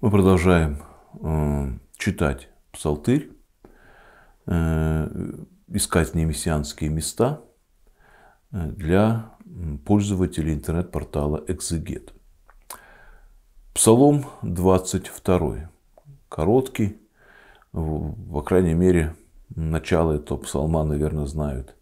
Мы продолжаем э, читать псалтырь, э, искать немессианские места э, для пользователей интернет-портала «Экзегет». Псалом 22. Короткий. По крайней мере, начало этого псалма, наверное, знают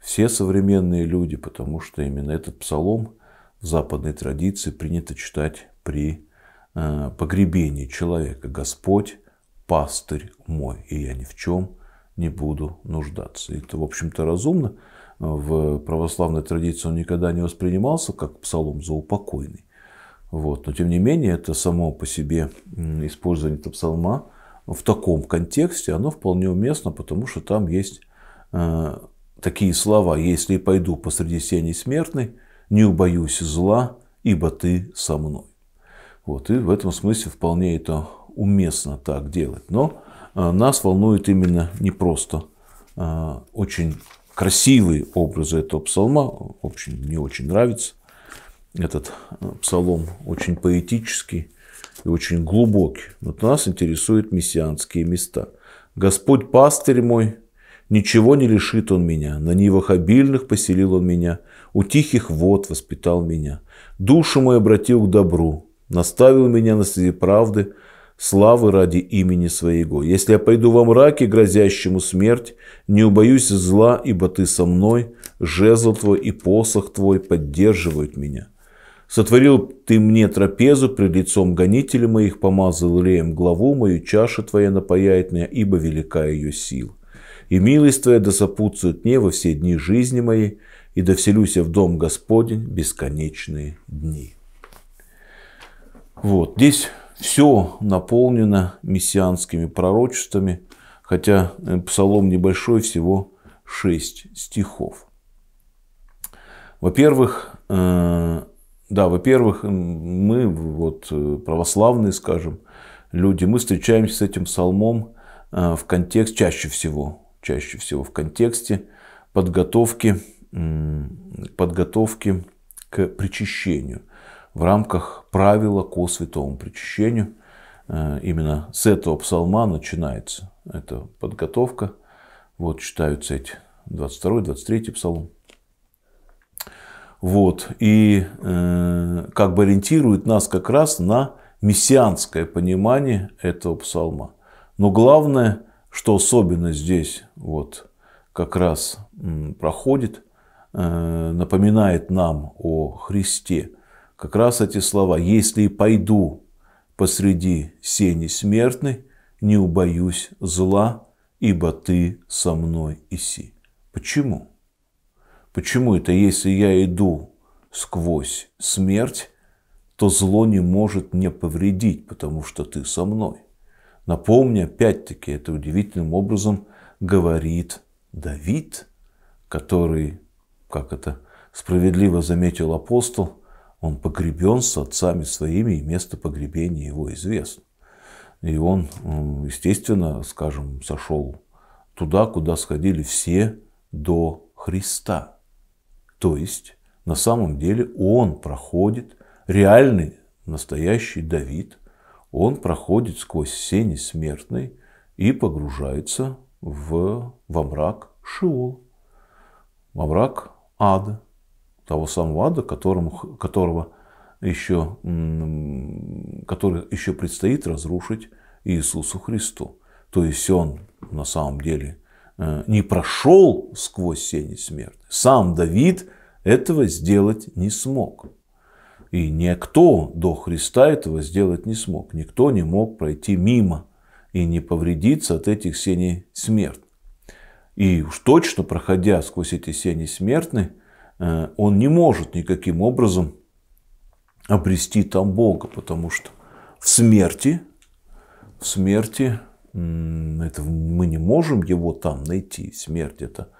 все современные люди, потому что именно этот псалом в западной традиции принято читать при Э, погребении человека Господь, пастырь мой, и я ни в чем не буду нуждаться. Это, в общем-то, разумно. В православной традиции он никогда не воспринимался как псалом заупокойный. Вот. Но, тем не менее, это само по себе использование этого псалма в таком контексте, оно вполне уместно, потому что там есть э, такие слова. «Если пойду посреди сени смертной, не убоюсь зла, ибо ты со мной». Вот, и в этом смысле вполне это уместно так делать. Но э, нас волнует именно не просто э, очень красивые образы этого псалма, очень, не очень нравится. Этот э, псалом очень поэтический и очень глубокий. Вот нас интересуют мессианские места. «Господь пастырь мой, ничего не лишит он меня, на нивах обильных поселил он меня, у тихих вод воспитал меня, душу мою обратил к добру, наставил меня на среди правды, славы ради имени своего. Если я пойду во мраке, грозящему смерть, не убоюсь зла, ибо ты со мной, жезл твой и посох твой поддерживают меня. Сотворил ты мне трапезу пред лицом гонителей моих, помазал леем главу мою, чаша твоя напояет меня, ибо велика ее сила. И милость твоя досопутствует мне во все дни жизни моей, и да я в дом Господень бесконечные дни. Вот. Здесь все наполнено мессианскими пророчествами, хотя э, псалом небольшой, всего 6 стихов. Во-первых, э, да, во-первых, мы, вот, э, православные, скажем, люди, мы встречаемся с этим псалмом в контексте, чаще всего, чаще всего в контексте подготовки, подготовки к причащению – в рамках правила ко святому причащению. Э, именно с этого псалма начинается эта подготовка. Вот читаются эти 22-23 псалом. Вот. И э, как бы ориентирует нас как раз на мессианское понимание этого псалма. Но главное, что особенно здесь вот как раз проходит, э, напоминает нам о Христе – как раз эти слова. «Если и пойду посреди сени смертной, не убоюсь зла, ибо ты со мной иси». Почему? Почему это, если я иду сквозь смерть, то зло не может мне повредить, потому что ты со мной? Напомню, опять-таки, это удивительным образом говорит Давид, который, как это справедливо заметил апостол, он погребен с отцами своими, и место погребения его известно. И он, естественно, скажем, сошел туда, куда сходили все до Христа. То есть, на самом деле, он проходит, реальный, настоящий Давид, он проходит сквозь сени смертной и погружается в, во мрак Шиол, во мрак ада того самого ада, которому, которого еще, который еще предстоит разрушить Иисусу Христу. То есть он на самом деле э, не прошел сквозь сени смерти. Сам Давид этого сделать не смог. И никто до Христа этого сделать не смог. Никто не мог пройти мимо и не повредиться от этих сеней смертных. И уж точно, проходя сквозь эти сени смертные, Э, он не может никаким образом обрести там Бога, потому что в смерти, в смерти это мы не можем его там найти. Смерть это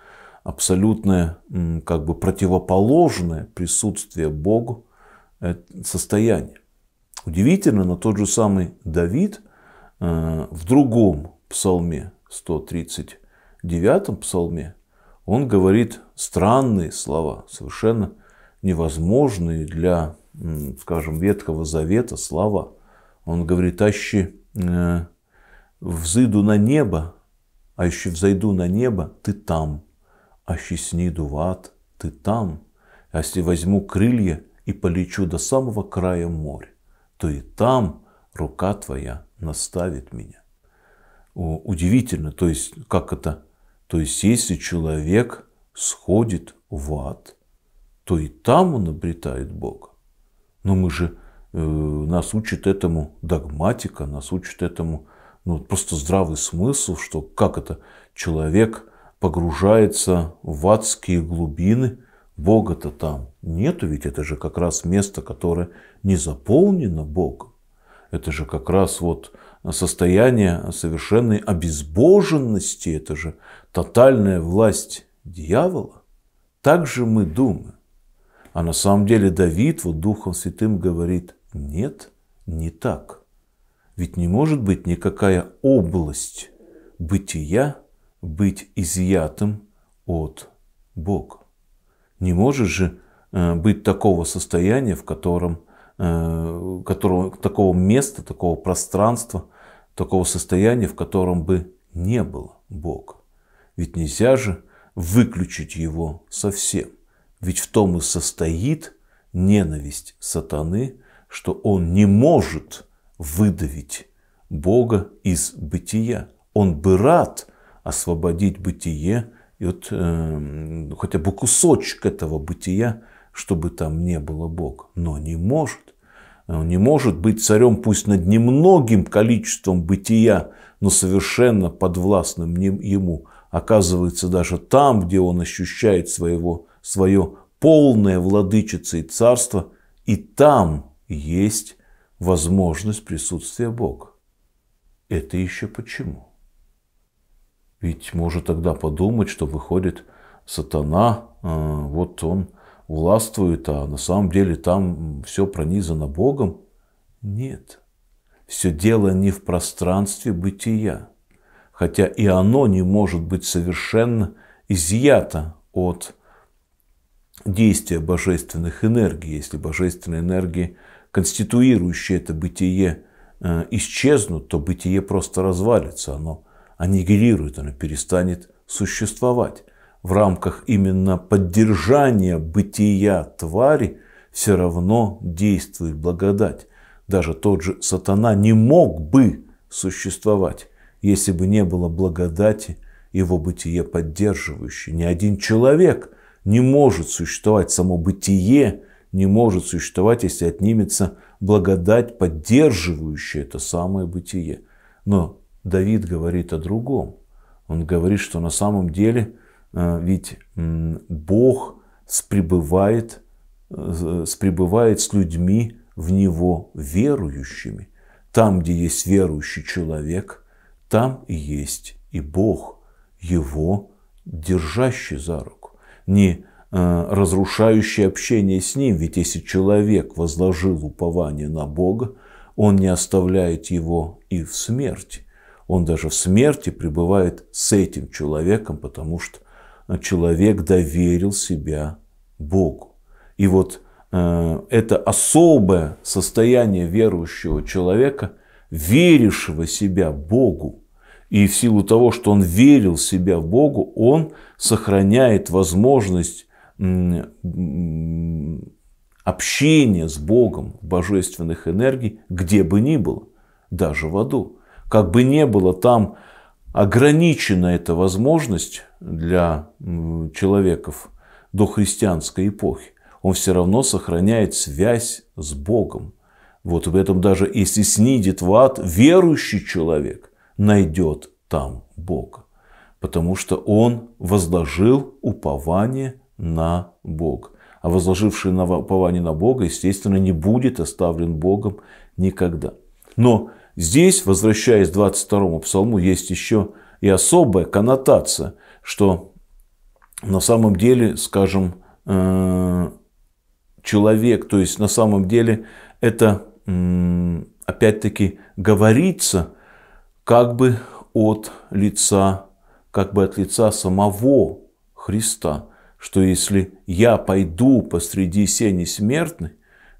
абсолютное, как бы противоположное присутствие Богу э, состояние. Удивительно, но тот же самый Давид э, в другом псалме, 139 псалме, он говорит странные слова, совершенно невозможные для, скажем, Ветхого Завета слова. Он говорит, аще э, взыду на небо, а еще взойду на небо, ты там, аще сниду в ад, ты там, а если возьму крылья и полечу до самого края моря, то и там рука твоя наставит меня. удивительно, то есть как это то есть, если человек сходит в ад, то и там он обретает Бога. Но мы же, э, нас учит этому догматика, нас учит этому ну, просто здравый смысл, что как это человек погружается в адские глубины, Бога-то там нету, ведь это же как раз место, которое не заполнено Богом. Это же как раз вот состояние совершенной обезбоженности, это же тотальная власть дьявола. Так же мы думаем. А на самом деле Давид вот Духом Святым говорит, нет, не так. Ведь не может быть никакая область бытия быть изъятым от Бога. Не может же э, быть такого состояния, в котором, э, которого, такого места, такого пространства, такого состояния, в котором бы не был Бог. Ведь нельзя же выключить его совсем. Ведь в том и состоит ненависть сатаны, что он не может выдавить Бога из бытия. Он бы рад освободить бытие, и вот, э, хотя бы кусочек этого бытия, чтобы там не было Бога, но не может. Он э, не может быть царем, пусть над немногим количеством бытия, но совершенно подвластным ему. Оказывается, даже там, где он ощущает своего, свое полное владычице и царство, и там есть возможность присутствия Бога. Это еще почему? Ведь можно тогда подумать, что выходит сатана, э, вот он – властвует, а на самом деле там все пронизано Богом. Нет. Все дело не в пространстве бытия, хотя и оно не может быть совершенно изъято от действия божественных энергий, если божественные энергии, конституирующие это бытие, э, исчезнут, то бытие просто развалится, оно аннигилирует, оно перестанет существовать в рамках именно поддержания бытия твари все равно действует благодать. Даже тот же сатана не мог бы существовать, если бы не было благодати, его бытие поддерживающей. Ни один человек не может существовать, само бытие не может существовать, если отнимется благодать, поддерживающая это самое бытие. Но Давид говорит о другом. Он говорит, что на самом деле – Э, ведь Бог спребывает, э, спребывает с людьми в Него верующими. Там, где есть верующий человек, там есть и Бог, Его держащий за руку, не э, разрушающий общение с Ним. Ведь если человек возложил упование на Бога, он не оставляет его и в смерти. Он даже в смерти пребывает с этим человеком, потому что а человек доверил себя Богу. И вот э, это особое состояние верующего человека, верившего себя Богу. И в силу того, что он верил себя Богу, он сохраняет возможность общения с Богом божественных энергий, где бы ни было, даже в аду. Как бы не было там ограничена эта возможность для человеков до христианской эпохи. Он все равно сохраняет связь с Богом. Вот в этом даже если снидет в ад, верующий человек найдет там Бога. Потому что он возложил упование на Бога. А возложивший на упование на Бога, естественно, не будет оставлен Богом никогда. Но Здесь, возвращаясь к 22 псалму, есть еще и особая коннотация, что на самом деле, скажем, э, человек, то есть на самом деле это опять-таки говорится как бы от лица, как бы от лица самого Христа, что если я пойду посреди сени смертной,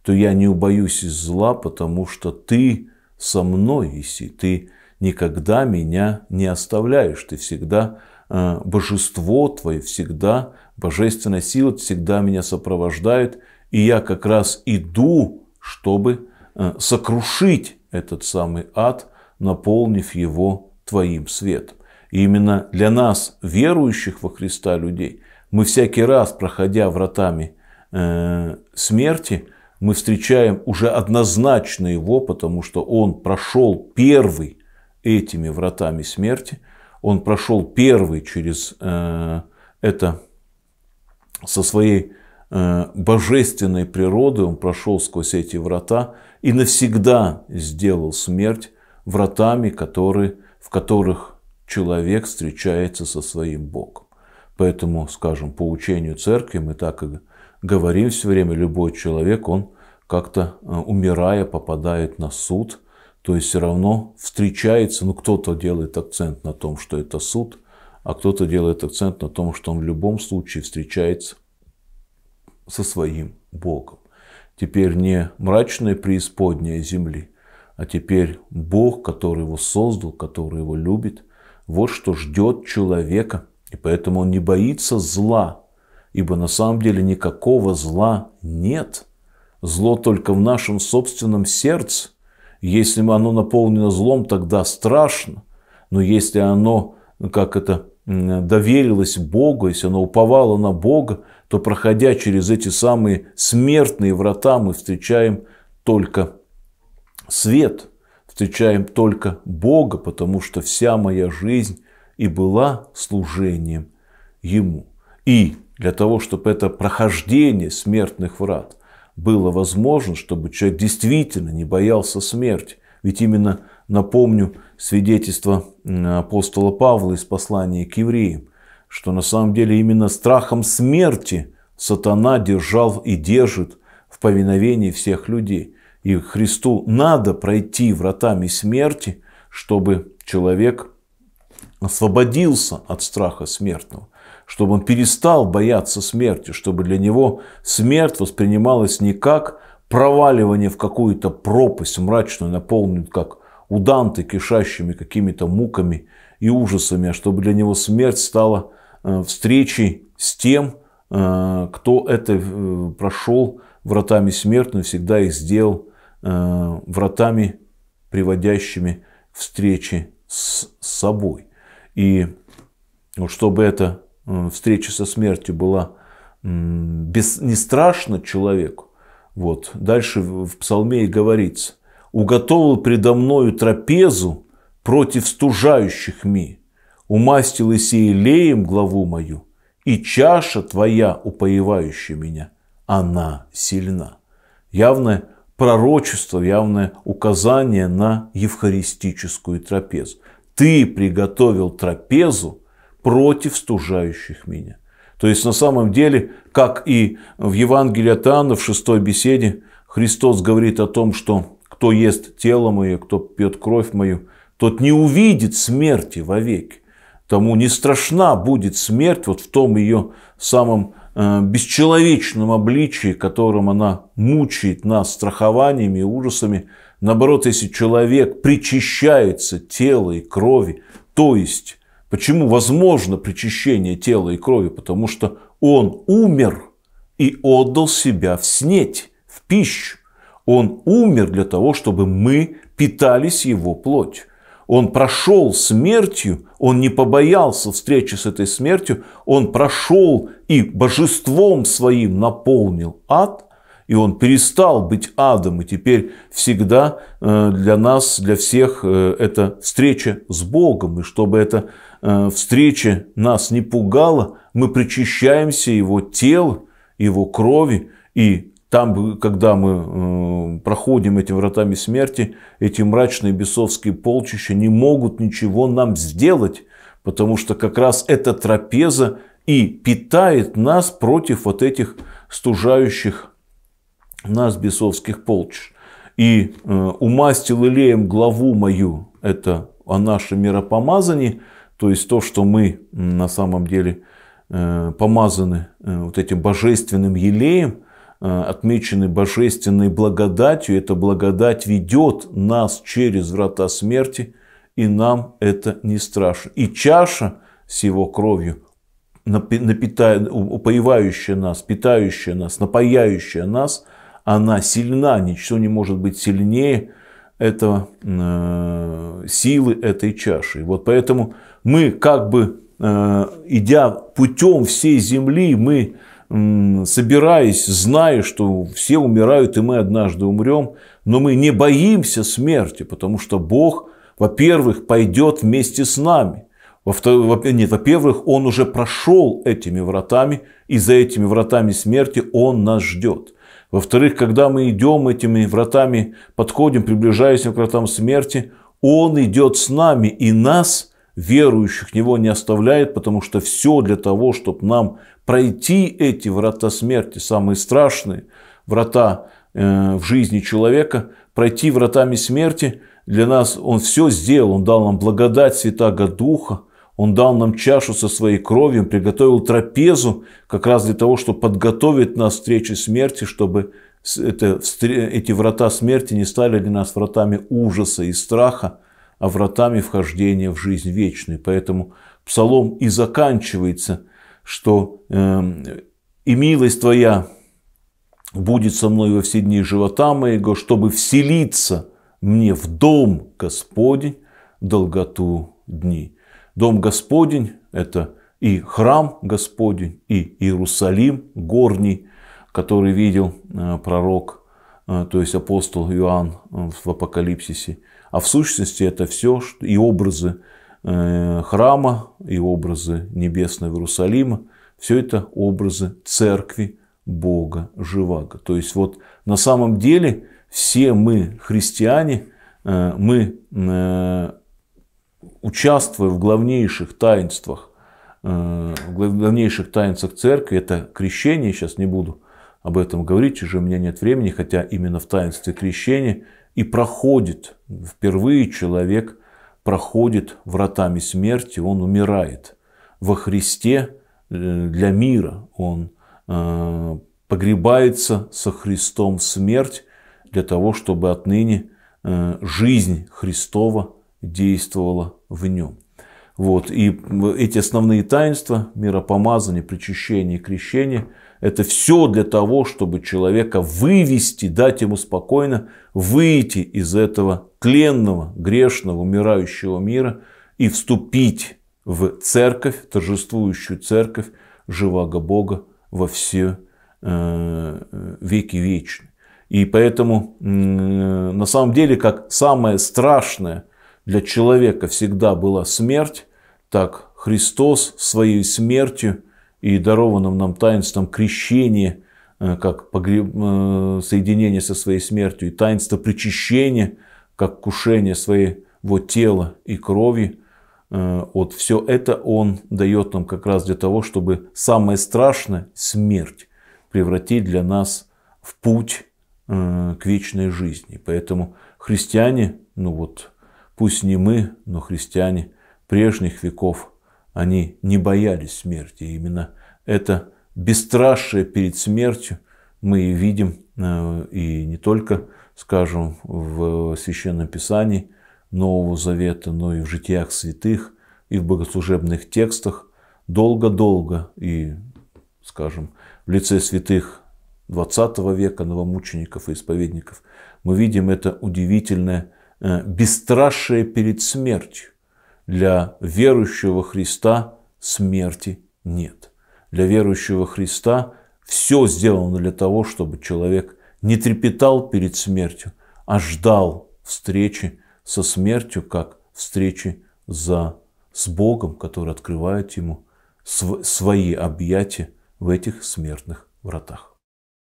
то я не убоюсь из зла, потому что ты со мной, если ты никогда меня не оставляешь, ты всегда э, божество твое, всегда божественная сила всегда меня сопровождает, и я как раз иду, чтобы э, сокрушить этот самый ад, наполнив его твоим светом. И именно для нас, верующих во Христа людей, мы всякий раз, проходя вратами э, смерти, мы встречаем уже однозначно его, потому что он прошел первый этими вратами смерти, он прошел первый через э, это со своей э, божественной природы, он прошел сквозь эти врата и навсегда сделал смерть вратами, которые, в которых человек встречается со своим Богом. Поэтому, скажем, по учению церкви мы так и говорим все время, любой человек, он как-то э, умирая попадает на суд, то есть все равно встречается, ну кто-то делает акцент на том, что это суд, а кто-то делает акцент на том, что он в любом случае встречается со своим Богом. Теперь не мрачное преисподняя земли, а теперь Бог, который его создал, который его любит, вот что ждет человека. И поэтому он не боится зла, ибо на самом деле никакого зла нет. Зло только в нашем собственном сердце. Если оно наполнено злом, тогда страшно. Но если оно, как это, доверилось Богу, если оно уповало на Бога, то проходя через эти самые смертные врата, мы встречаем только свет, встречаем только Бога, потому что вся моя жизнь и была служением Ему. И для того, чтобы это прохождение смертных врат было возможно, чтобы человек действительно не боялся смерти. Ведь именно, напомню, свидетельство апостола Павла из послания к евреям, что на самом деле именно страхом смерти сатана держал и держит в повиновении всех людей. И Христу надо пройти вратами смерти, чтобы человек освободился от страха смертного чтобы он перестал бояться смерти, чтобы для него смерть воспринималась не как проваливание в какую-то пропасть мрачную, наполненную как у Данте кишащими какими-то муками и ужасами, а чтобы для него смерть стала э, встречей с тем, э, кто это э, прошел вратами смерти, навсегда и сделал вратами, приводящими к встрече с собой. И вот чтобы это Э, встреча со смертью была без, не страшна человеку, вот. Дальше в псалме и говорится. «Уготовил предо мною трапезу против стужающих ми, умастил и леем главу мою, и чаша твоя, упоевающая меня, она сильна». Явное пророчество, явное указание на евхаристическую трапезу. Ты приготовил трапезу против стужающих меня. То есть, на самом деле, как и в Евангелии от Иоанна, в шестой беседе, Христос говорит о том, что кто ест тело мое, кто пьет кровь мою, тот не увидит смерти вовеки. Тому не страшна будет смерть вот в том ее самом э, бесчеловечном обличии, которым она мучает нас страхованиями и ужасами. Наоборот, если человек причащается тела и крови, то есть Почему возможно причащение тела и крови? Потому что он умер и отдал себя в снеть, в пищу. Он умер для того, чтобы мы питались его плотью. Он прошел смертью, он не побоялся встречи с этой смертью, он прошел и божеством своим наполнил ад, и он перестал быть адом, и теперь всегда э, для нас, для всех э, это встреча с Богом, и чтобы это Э, Встречи нас не пугала, мы причащаемся его тел, его крови, и там, когда мы э, проходим этими вратами смерти, эти мрачные бесовские полчища не могут ничего нам сделать, потому что как раз эта трапеза и питает нас против вот этих стужающих нас бесовских полчищ. И э, умастил Илеем главу мою, это о нашем миропомазании – то есть то, что мы на самом деле э, помазаны э, вот этим божественным елеем, э, отмечены божественной благодатью. Эта благодать ведет нас через врата смерти, и нам это не страшно. И чаша с его кровью, напитая, упоевающая нас, питающая нас, напаяющая нас, она сильна, ничто не может быть сильнее этого, силы этой чаши. Вот поэтому мы как бы, э, идя путем всей земли, мы собираясь, зная, что все умирают, и мы однажды умрем, но мы не боимся смерти, потому что Бог, во-первых, пойдет вместе с нами. во во-первых, Он уже прошел этими вратами, и за этими вратами смерти Он нас ждет. Во-вторых, когда мы идем этими вратами, подходим, приближаясь к вратам смерти, Он идет с нами, и нас – верующих Него не оставляет, потому что все для того, чтобы нам пройти эти врата смерти, самые страшные врата э, в жизни человека, пройти вратами смерти, для нас Он все сделал, Он дал нам благодать Святаго Духа, Он дал нам чашу со своей кровью, Он приготовил трапезу как раз для того, чтобы подготовить нас к встрече смерти, чтобы это, эти врата смерти не стали для нас вратами ужаса и страха, а вратами вхождения в жизнь вечную. Поэтому псалом и заканчивается, что эм, «И милость Твоя будет со мной во все дни живота моего, чтобы вселиться мне в дом Господень долготу дни». Дом Господень – это и храм Господень, и Иерусалим горний, который видел э, пророк, э, то есть апостол Иоанн э, в апокалипсисе, а в сущности это все и образы э, храма, и образы небесного Иерусалима. Все это образы церкви Бога Живаго. То есть вот на самом деле все мы христиане, э, мы э, участвуя в главнейших таинствах, в главнейших таинствах церкви, это крещение, сейчас не буду об этом говорить, уже у меня нет времени, хотя именно в таинстве крещения и проходит, впервые человек проходит вратами смерти, он умирает. Во Христе э, для мира он э, погребается со Христом в смерть для того, чтобы отныне э, жизнь Христова действовала в нем. Вот. И эти основные таинства, миропомазание, причащение, крещение – это все для того, чтобы человека вывести, дать ему спокойно выйти из этого тленного, грешного, умирающего мира и вступить в церковь, торжествующую церковь, живаго Бога во все э, веки вечны. И поэтому на самом деле, как самое страшное для человека всегда была смерть, так Христос своей смертью и дарованном нам таинством крещения, э, как э, соединение со своей смертью, и таинство причащения, как кушение своего тела и крови, э, вот все это он дает нам как раз для того, чтобы самое страшное – смерть – превратить для нас в путь к вечной жизни. Поэтому христиане, ну вот, пусть не мы, но христиане прежних веков – они не боялись смерти. И именно это бесстрашие перед смертью мы и видим, э, и не только, скажем, в Священном Писании Нового Завета, но и в житиях святых, и в богослужебных текстах. Долго-долго и, скажем, в лице святых XX века, новомучеников и исповедников, мы видим это удивительное э, бесстрашие перед смертью для верующего Христа смерти нет. Для верующего Христа все сделано для того, чтобы человек не трепетал перед смертью, а ждал встречи со смертью, как встречи за, с Богом, который открывает ему св, свои объятия в этих смертных вратах.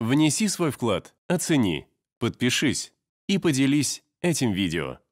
Внеси свой вклад, оцени, подпишись и поделись этим видео.